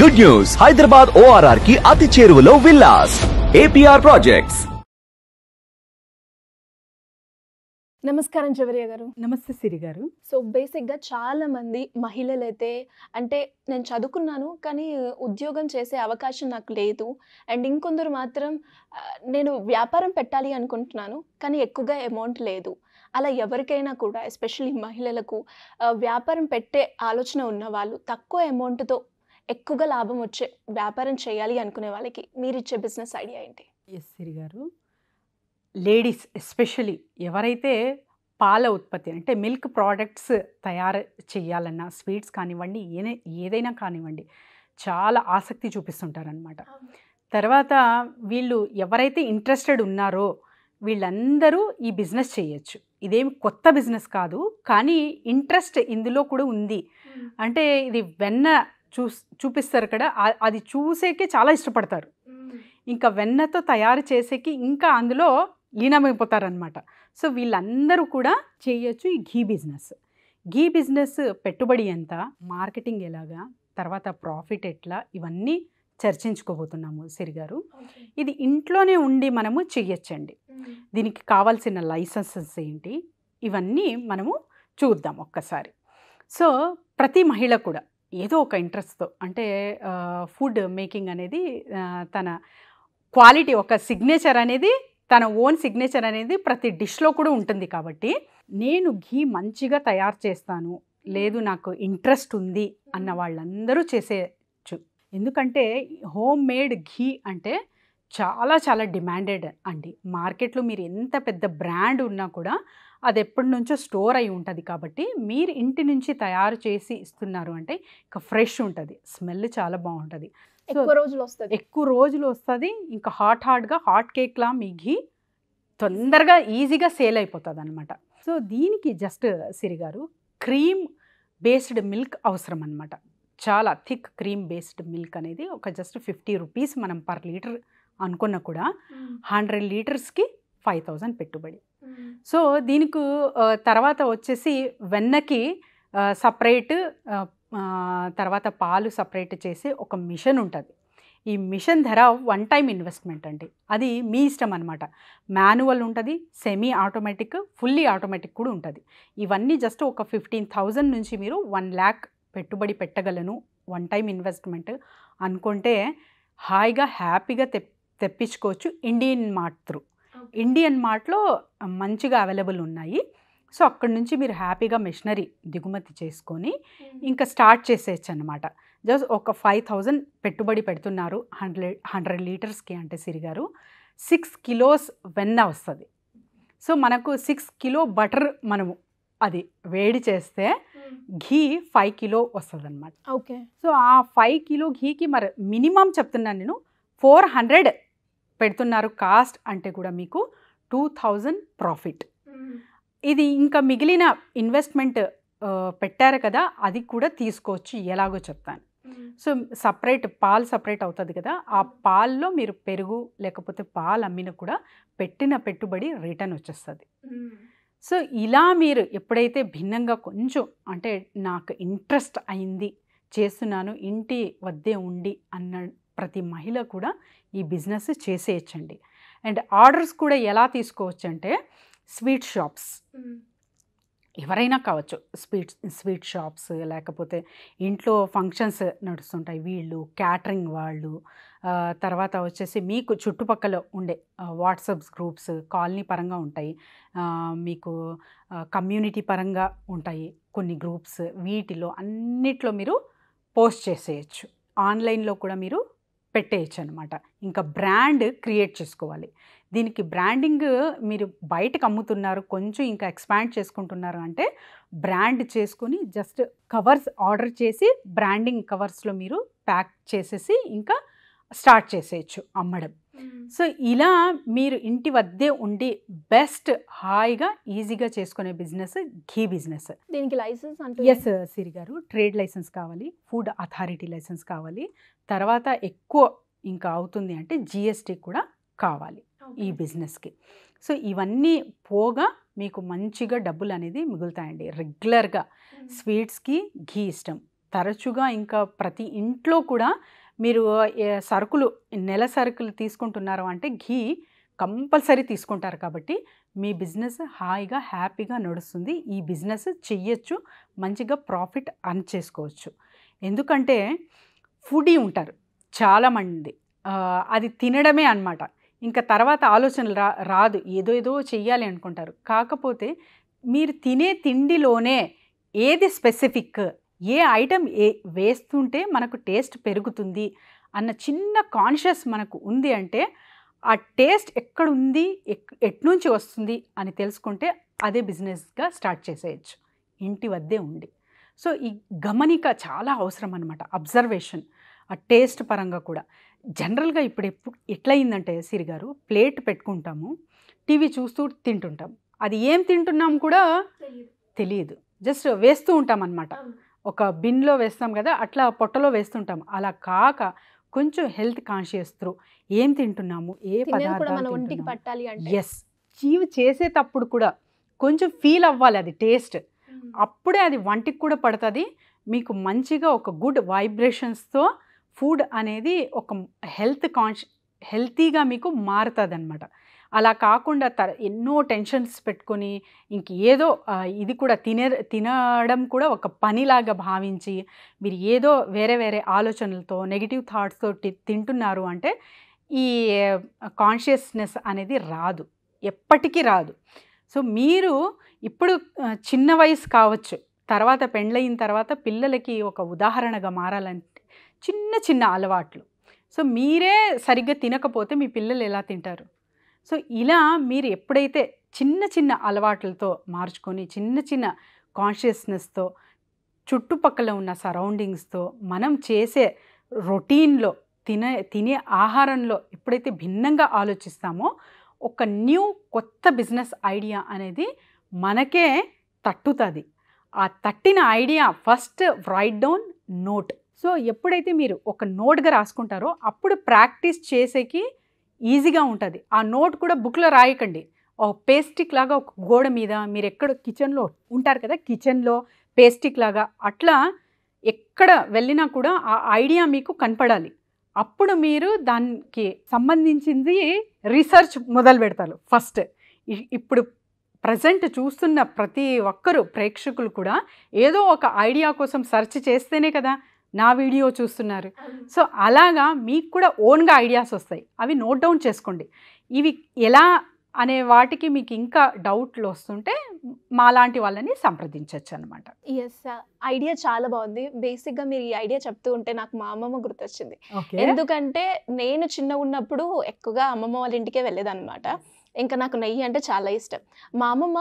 good news Hyderabad ORR కి అతి చేరువలో విల్లాస్ ఏపీఆర్ ప్రాజెక్ట్స్ నమస్కారం జవరియ గారు నమస్తే సిరి గారు సో బేసిక్గా చాలా మంది మహిళలైతే అంటే నేను చదువుకున్నాను కానీ ఉద్యోగం చేసే అవకాశం నాకు లేదు అండ్ ఇంకొందరు మాత్రం నేను వ్యాపారం పెట్టాలి అనుకుంటున్నాను కానీ ఎక్కువగా అమౌంట్ లేదు అలా ఎవరికైనా కూడా ఎస్పెషల్లీ మహిళలకు వ్యాపారం పెట్టే ఆలోచన ఉన్న వాళ్ళు తక్కువ అమౌంట్తో ఎక్కువగా లాభం వచ్చే వ్యాపారం చేయాలి అనుకునే వాళ్ళకి మీరు ఇచ్చే బిజినెస్ ఐడియా ఏంటి ఎస్ సిరి గారు లేడీస్ ఎస్పెషలీ ఎవరైతే పాల ఉత్పత్తి అంటే మిల్క్ ప్రోడక్ట్స్ తయారు చేయాలన్నా స్వీట్స్ కానివ్వండి ఏ ఏదైనా కానివ్వండి చాలా ఆసక్తి చూపిస్తుంటారనమాట తర్వాత వీళ్ళు ఎవరైతే ఇంట్రెస్టెడ్ ఉన్నారో వీళ్ళందరూ ఈ బిజినెస్ చేయొచ్చు ఇదేమి కొత్త బిజినెస్ కాదు కానీ ఇంట్రెస్ట్ ఇందులో కూడా ఉంది అంటే ఇది వెన్న చూ చూపిస్తారు కదా అది చూసేకి చాలా ఇష్టపడతారు ఇంకా వెన్నతో తయారు చేసేకి ఇంకా అందులో లీనమైపోతారనమాట సో వీళ్ళందరూ కూడా చేయొచ్చు ఈ ఘీ బిజినెస్ ఘీ బిజినెస్ పెట్టుబడి ఎంత మార్కెటింగ్ ఎలాగా తర్వాత ప్రాఫిట్ ఎట్లా ఇవన్నీ చర్చించుకోబోతున్నాము సిరిగారు ఇది ఇంట్లోనే ఉండి మనము చెయ్యొచ్చండి దీనికి కావాల్సిన లైసెన్సెస్ ఏంటి ఇవన్నీ మనము చూద్దాం ఒక్కసారి సో ప్రతి మహిళ కూడా ఏదో ఒక ఇంట్రెస్ట్తో అంటే ఫుడ్ మేకింగ్ అనేది తన క్వాలిటీ ఒక సిగ్నేచర్ అనేది తన ఓన్ సిగ్నేచర్ అనేది ప్రతి డిష్లో కూడా ఉంటుంది కాబట్టి నేను ఘీ మంచిగా తయారు చేస్తాను లేదు నాకు ఇంట్రెస్ట్ ఉంది అన్న వాళ్ళందరూ చేసేయచ్చు ఎందుకంటే హోమ్ మేడ్ ఘీ అంటే చాలా చాలా డిమాండెడ్ అండి మార్కెట్లో మీరు ఎంత పెద్ద బ్రాండ్ ఉన్నా కూడా అది ఎప్పటి నుంచో స్టోర్ అయి ఉంటుంది కాబట్టి మీరు ఇంటి నుంచి తయారు చేసి ఇస్తున్నారు అంటే ఇంకా ఫ్రెష్ ఉంటుంది స్మెల్ చాలా బాగుంటుంది ఎక్కువ రోజులు వస్తుంది ఎక్కువ రోజులు వస్తుంది ఇంకా హాట్ హాట్గా హాట్ కేక్లా మీ ఘీ తొందరగా ఈజీగా సేల్ అయిపోతుంది అనమాట సో దీనికి జస్ట్ సిరిగారు క్రీమ్ బేస్డ్ మిల్క్ అవసరం అనమాట చాలా థిక్ క్రీమ్ బేస్డ్ మిల్క్ అనేది ఒక జస్ట్ ఫిఫ్టీ రూపీస్ మనం పర్ లీటర్ అనుకున్నా కూడా హండ్రెడ్ లీటర్స్కి ఫైవ్ థౌజండ్ పెట్టుబడి సో దీనికి తర్వాత వచ్చేసి వెన్నకి సపరేట్ తర్వాత పాలు సపరేట్ చేసి ఒక మిషన్ ఉంటుంది ఈ మిషన్ ధర వన్ టైం ఇన్వెస్ట్మెంట్ అండి అది మీ ఇష్టం అనమాట మాన్యువల్ ఉంటుంది సెమీ ఆటోమేటిక్ ఫుల్లీ ఆటోమేటిక్ కూడా ఉంటుంది ఇవన్నీ జస్ట్ ఒక ఫిఫ్టీన్ థౌజండ్ నుంచి మీరు వన్ ల్యాక్ పెట్టుబడి పెట్టగలను వన్ టైం ఇన్వెస్ట్మెంట్ అనుకుంటే హాయిగా హ్యాపీగా తెప్ తెప్పించుకోవచ్చు ఇండియన్ మార్ట్ త్రూ ఇండియన్ మార్ట్లో మంచిగా అవైలబుల్ ఉన్నాయి సో అక్కడి నుంచి మీరు హ్యాపీగా మిషనరీ దిగుమతి చేసుకొని ఇంకా స్టార్ట్ చేసేయచ్చు అనమాట జస్ట్ ఒక ఫైవ్ థౌజండ్ పెట్టుబడి పెడుతున్నారు హండ్రెడ్ హండ్రెడ్ లీటర్స్కి అంటే సిరిగారు సిక్స్ కిలోస్ వెన్న వస్తుంది సో మనకు సిక్స్ కిలో బటర్ మనము అది వేడి చేస్తే ఘీ ఫైవ్ కిలో వస్తుంది అనమాట ఓకే సో ఆ ఫైవ్ కిలో ఘీకి మరి మినిమం చెప్తున్నాను నేను ఫోర్ హండ్రెడ్ పెడుతున్నారు కాస్ట్ అంటే కూడా మీకు టూ థౌజండ్ ప్రాఫిట్ ఇది ఇంకా మిగిలిన ఇన్వెస్ట్మెంట్ పెట్టారు కదా అది కూడా తీసుకోవచ్చు ఎలాగో చెప్తాను సో సపరేట్ పాలు సపరేట్ అవుతుంది కదా ఆ పాల్లో మీరు పెరుగు లేకపోతే పాలు అమ్మిన కూడా పెట్టిన పెట్టుబడి రిటర్న్ వచ్చేస్తుంది సో ఇలా మీరు ఎప్పుడైతే భిన్నంగా కొంచెం అంటే నాకు ఇంట్రెస్ట్ అయింది చేస్తున్నాను ఇంటి వద్దే ఉండి అన్న ప్రతి మహిళ కూడా ఈ బిజినెస్ చేసేయచ్చండి అండ్ ఆర్డర్స్ కూడా ఎలా తీసుకోవచ్చు అంటే స్వీట్ షాప్స్ ఎవరైనా కావచ్చు స్వీట్ స్వీట్ షాప్స్ లేకపోతే ఇంట్లో ఫంక్షన్స్ నడుస్తుంటాయి వీళ్ళు క్యాటరింగ్ వాళ్ళు తర్వాత వచ్చేసి మీకు చుట్టుపక్కల ఉండే వాట్సప్ గ్రూప్స్ కాలనీ పరంగా ఉంటాయి మీకు కమ్యూనిటీ పరంగా ఉంటాయి కొన్ని గ్రూప్స్ వీటిలో అన్నిట్లో మీరు పోస్ట్ చేసేయచ్చు ఆన్లైన్లో కూడా మీరు పెట్టేయచ్చు అనమాట ఇంకా బ్రాండ్ క్రియేట్ చేసుకోవాలి దీనికి బ్రాండింగ్ మీరు బయటకు అమ్ముతున్నారు కొంచెం ఇంకా ఎక్స్పాండ్ చేసుకుంటున్నారు అంటే బ్రాండ్ చేసుకొని జస్ట్ కవర్స్ ఆర్డర్ చేసి బ్రాండింగ్ కవర్స్లో మీరు ప్యాక్ చేసేసి ఇంకా స్టార్ట్ చేసేయచ్చు అమ్మడం సో ఇలా మీరు ఇంటి వద్దే ఉండి బెస్ట్ హాయిగా ఈజీగా చేసుకునే బిజినెస్ ఘీ బిజినెస్ దీనికి లైసెన్స్ అంటే ఎస్ సిరి గారు ట్రేడ్ లైసెన్స్ కావాలి ఫుడ్ అథారిటీ లైసెన్స్ కావాలి తర్వాత ఎక్కువ ఇంకా అవుతుంది అంటే జిఎస్టీ కూడా కావాలి ఈ బిజినెస్కి సో ఇవన్నీ పోగా మీకు మంచిగా డబ్బులు అనేది మిగులుతాయండి రెగ్యులర్గా స్వీట్స్కి ఘీ ఇష్టం తరచుగా ఇంకా ప్రతి ఇంట్లో కూడా మీరు సరుకులు నెల సరుకులు తీసుకుంటున్నారు అంటే ఘీ కంపల్సరీ తీసుకుంటారు కాబట్టి మీ బిజినెస్ హాయిగా హ్యాపీగా నడుస్తుంది ఈ బిజినెస్ చెయ్యొచ్చు మంచిగా ప్రాఫిట్ అర్న్ చేసుకోవచ్చు ఎందుకంటే ఫుడీ ఉంటారు చాలామంది అది తినడమే అనమాట ఇంకా తర్వాత ఆలోచనలు రా రాదు ఏదో ఏదో చెయ్యాలి అనుకుంటారు కాకపోతే మీరు తినే తిండిలోనే ఏది స్పెసిఫిక్ ఏ ఐటెం ఏ వేస్తుంటే మనకు టేస్ట్ పెరుగుతుంది అన్న చిన్న కాన్షియస్ మనకు ఉంది అంటే ఆ టేస్ట్ ఎక్కడ ఉంది ఎట్నుంచి వస్తుంది అని తెలుసుకుంటే అదే బిజినెస్గా స్టార్ట్ చేసేయచ్చు ఇంటి వద్దే ఉండి సో ఈ గమనిక చాలా అవసరం అనమాట అబ్జర్వేషన్ ఆ టేస్ట్ పరంగా కూడా జనరల్గా ఇప్పుడు ఎప్పుడు ఎట్లయిందంటే సిరి గారు ప్లేట్ పెట్టుకుంటాము టీవీ చూస్తూ తింటుంటాం అది ఏం తింటున్నాం కూడా తెలియదు జస్ట్ వేస్తూ ఉంటాం అనమాట ఒక బిన్లో వేస్తాం కదా అట్లా పొట్టలో వేస్తుంటాం అలా కాక కొంచెం హెల్త్ కాన్షియస్ త్రూ ఏం తింటున్నాము ఏ పదార్థాలు పట్టాలి ఎస్ చీవ్ చేసేటప్పుడు కూడా కొంచెం ఫీల్ అవ్వాలి అది టేస్ట్ అప్పుడే అది వంటికి కూడా పడుతుంది మీకు మంచిగా ఒక గుడ్ వైబ్రేషన్స్తో ఫుడ్ అనేది ఒక హెల్త్ కాన్షి హెల్తీగా మీకు మారుతుంది అనమాట అలా కాకుండా త ఎన్నో టెన్షన్స్ పెట్టుకొని ఇంక ఏదో ఇది కూడా తినే తినడం కూడా ఒక పనిలాగా భావించి మీరు ఏదో వేరే వేరే ఆలోచనలతో నెగిటివ్ థాట్స్తో తింటున్నారు అంటే ఈ కాన్షియస్నెస్ అనేది రాదు ఎప్పటికీ రాదు సో మీరు ఇప్పుడు చిన్న వయసు కావచ్చు తర్వాత పెండ్లయిన తర్వాత పిల్లలకి ఒక ఉదాహరణగా మారాలంటే చిన్న చిన్న అలవాట్లు సో మీరే సరిగ్గా తినకపోతే మీ పిల్లలు ఎలా తింటారు సో ఇలా మీరు ఎప్పుడైతే చిన్న చిన్న అలవాట్లతో మార్చుకొని చిన్న చిన్న కాన్షియస్నెస్తో చుట్టుపక్కల ఉన్న సరౌండింగ్స్తో మనం చేసే రొటీన్లో తినే తినే ఆహారంలో ఎప్పుడైతే భిన్నంగా ఆలోచిస్తామో ఒక న్యూ కొత్త బిజినెస్ ఐడియా అనేది మనకే తట్టుతుంది ఆ తట్టిన idea first write down note so ఎప్పుడైతే మీరు ఒక నోట్గా రాసుకుంటారో అప్పుడు ప్రాక్టీస్ చేసేకి ఈజీగా ఉంటుంది ఆ నోట్ కూడా బుక్లో రాయకండి ఒక పేస్టిక్ లాగా ఒక గోడ మీద మీరు ఎక్కడ కిచెన్లో ఉంటారు కదా కిచెన్లో పేస్టిక్ లాగా అట్లా ఎక్కడ వెళ్ళినా కూడా ఆ ఐడియా మీకు కనపడాలి అప్పుడు మీరు దానికి సంబంధించింది రీసెర్చ్ మొదలు పెడతారు ఫస్ట్ ఇప్పుడు ప్రజెంట్ చూస్తున్న ప్రతి ఒక్కరు ప్రేక్షకులు కూడా ఏదో ఒక ఐడియా కోసం సెర్చ్ చేస్తేనే కదా నా వీడియో చూస్తున్నారు సో అలాగా మీకు కూడా ఓన్గా ఐడియాస్ వస్తాయి అవి నోట్ డౌన్ చేసుకోండి ఇవి ఎలా అనే వాటికి మీకు ఇంకా డౌట్లు వస్తుంటే మాలాంటి వాళ్ళని సంప్రదించవచ్చు అనమాట ఎస్ ఐడియా చాలా బాగుంది బేసిక్గా మీరు ఈ ఐడియా చెప్తూ ఉంటే నాకు మా అమ్మమ్మ గుర్తొచ్చింది ఎందుకంటే నేను చిన్న ఉన్నప్పుడు ఎక్కువగా అమ్మమ్మ వాళ్ళ ఇంటికే వెళ్ళేదన్నమాట ఇంకా నాకు నెయ్యి అంటే చాలా ఇష్టం మా అమ్మమ్మ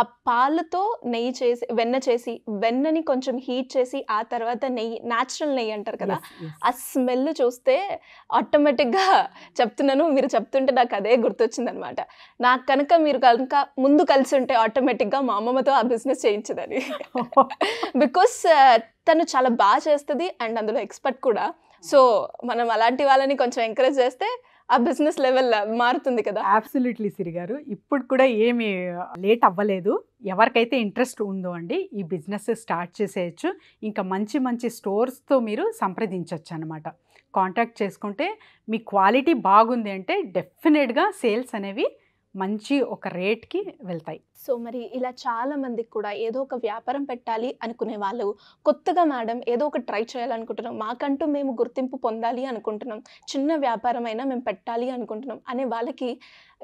ఆ పాలతో నెయ్యి చేసి వెన్న చేసి వెన్నని కొంచెం హీట్ చేసి ఆ తర్వాత నెయ్యి న్యాచురల్ నెయ్యి అంటారు కదా ఆ స్మెల్ చూస్తే ఆటోమేటిక్గా చెప్తున్నాను మీరు చెప్తుంటే నాకు అదే గుర్తొచ్చింది అనమాట నాకు కనుక మీరు కనుక ముందు కలిసి ఉంటే ఆటోమేటిక్గా మా అమ్మమ్మతో ఆ బిజినెస్ చేయించదని బికాస్ తను చాలా బాగా చేస్తుంది అండ్ అందులో ఎక్స్పర్ట్ కూడా సో మనం అలాంటి వాళ్ళని కొంచెం ఎంకరేజ్ చేస్తే ఆ బిజినెస్ లెవెల్ మారుతుంది కదా అబ్సల్యూట్లీ సిరి గారు ఇప్పుడు కూడా ఏమి లేట్ అవ్వలేదు ఎవరికైతే ఇంట్రెస్ట్ ఉందో అండి ఈ బిజినెస్ స్టార్ట్ చేసేయచ్చు ఇంకా మంచి మంచి స్టోర్స్తో మీరు సంప్రదించవచ్చు అనమాట కాంటాక్ట్ చేసుకుంటే మీ క్వాలిటీ బాగుంది అంటే డెఫినెట్గా సేల్స్ అనేవి మంచి ఒక రేట్కి వెళ్తాయి సో మరి ఇలా చాలా మందికి కూడా ఏదో ఒక వ్యాపారం పెట్టాలి అనుకునే వాళ్ళు కొత్తగా మేడం ఏదో ఒక ట్రై చేయాలనుకుంటున్నాం మాకంటూ మేము గుర్తింపు పొందాలి అనుకుంటున్నాం చిన్న వ్యాపారం అయినా మేము పెట్టాలి అనుకుంటున్నాం అనే వాళ్ళకి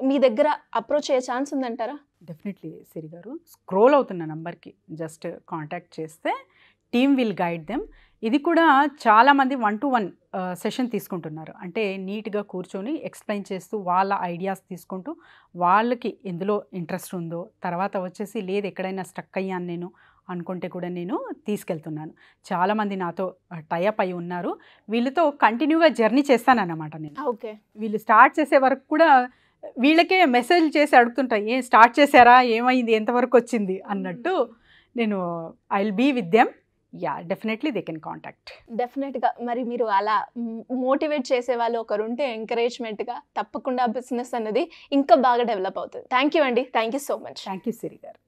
మీ దగ్గర అప్రోచ్ అయ్యే ఛాన్స్ ఉందంటారా డెఫినెట్లీ సిరి గారు స్క్రోల్ అవుతున్న నంబర్కి జస్ట్ కాంటాక్ట్ చేస్తే టీమ్ విల్ గైడ్ దెమ్ ఇది కూడా చాలామంది వన్ టు వన్ సెషన్ తీసుకుంటున్నారు అంటే నీట్గా కూర్చొని ఎక్స్ప్లెయిన్ చేస్తూ వాళ్ళ ఐడియాస్ తీసుకుంటూ వాళ్ళకి ఎందులో ఇంట్రెస్ట్ ఉందో తర్వాత వచ్చేసి లేదు ఎక్కడైనా స్ట్రక్ అయ్యాను నేను అనుకుంటే కూడా నేను తీసుకెళ్తున్నాను చాలామంది నాతో టైప్ అయి ఉన్నారు వీళ్ళతో కంటిన్యూగా జర్నీ చేస్తానన్నమాట నేను ఓకే వీళ్ళు స్టార్ట్ చేసే వరకు కూడా వీళ్ళకే మెసేజ్ చేసి అడుగుతుంటాయి ఏం స్టార్ట్ చేశారా ఏమైంది ఎంతవరకు వచ్చింది అన్నట్టు నేను I will be with them yeah definitely they can contact డెఫినెట్గా మరి మీరు అలా మోటివేట్ చేసే వాళ్ళు ఒకరు ఉంటే ఎంకరేజ్మెంట్గా తప్పకుండా బిజినెస్ అన్నది ఇంకా బాగా డెవలప్ అవుతుంది థ్యాంక్ యూ అండి thank you so much thank you Siri గారు